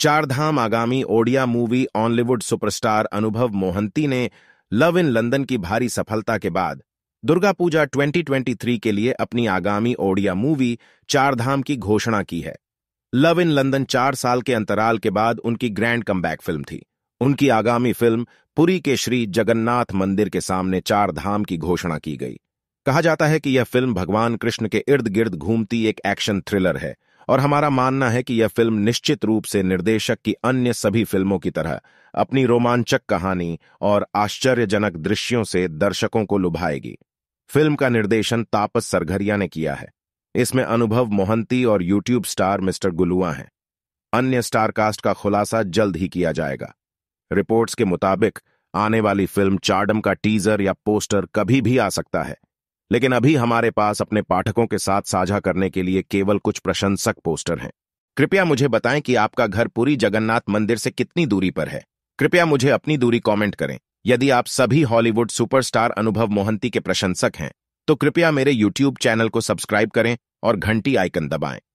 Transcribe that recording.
चारधाम आगामी Odia movie ऑनलीवुड superstar अनुभव मोहंती ने लव इन लंदन की भारी सफलता के बाद दुर्गा पूजा 2023 के लिए अपनी आगामी ओडिया मूवी चारधाम की घोषणा की है लव इन लंदन चार साल के अंतराल के बाद उनकी ग्रैंड कम फिल्म थी उनकी आगामी फिल्म पुरी के श्री जगन्नाथ मंदिर के सामने चार धाम की घोषणा की गई कहा जाता है कि यह फिल्म भगवान कृष्ण के इर्द गिर्द घूमती एक एक्शन थ्रिलर है और हमारा मानना है कि यह फिल्म निश्चित रूप से निर्देशक की अन्य सभी फिल्मों की तरह अपनी रोमांचक कहानी और आश्चर्यजनक दृश्यों से दर्शकों को लुभाएगी फिल्म का निर्देशन तापस सरघरिया ने किया है इसमें अनुभव मोहंती और यूट्यूब स्टार मिस्टर गुलुआ हैं अन्य स्टारकास्ट का खुलासा जल्द ही किया जाएगा रिपोर्ट्स के मुताबिक आने वाली फिल्म चार्डम का टीजर या पोस्टर कभी भी आ सकता है लेकिन अभी हमारे पास अपने पाठकों के साथ साझा करने के लिए केवल कुछ प्रशंसक पोस्टर हैं कृपया मुझे बताएं कि आपका घर पूरी जगन्नाथ मंदिर से कितनी दूरी पर है कृपया मुझे अपनी दूरी कमेंट करें यदि आप सभी हॉलीवुड सुपरस्टार अनुभव मोहंती के प्रशंसक हैं तो कृपया मेरे यूट्यूब चैनल को सब्सक्राइब करें और घंटी आइकन दबाएं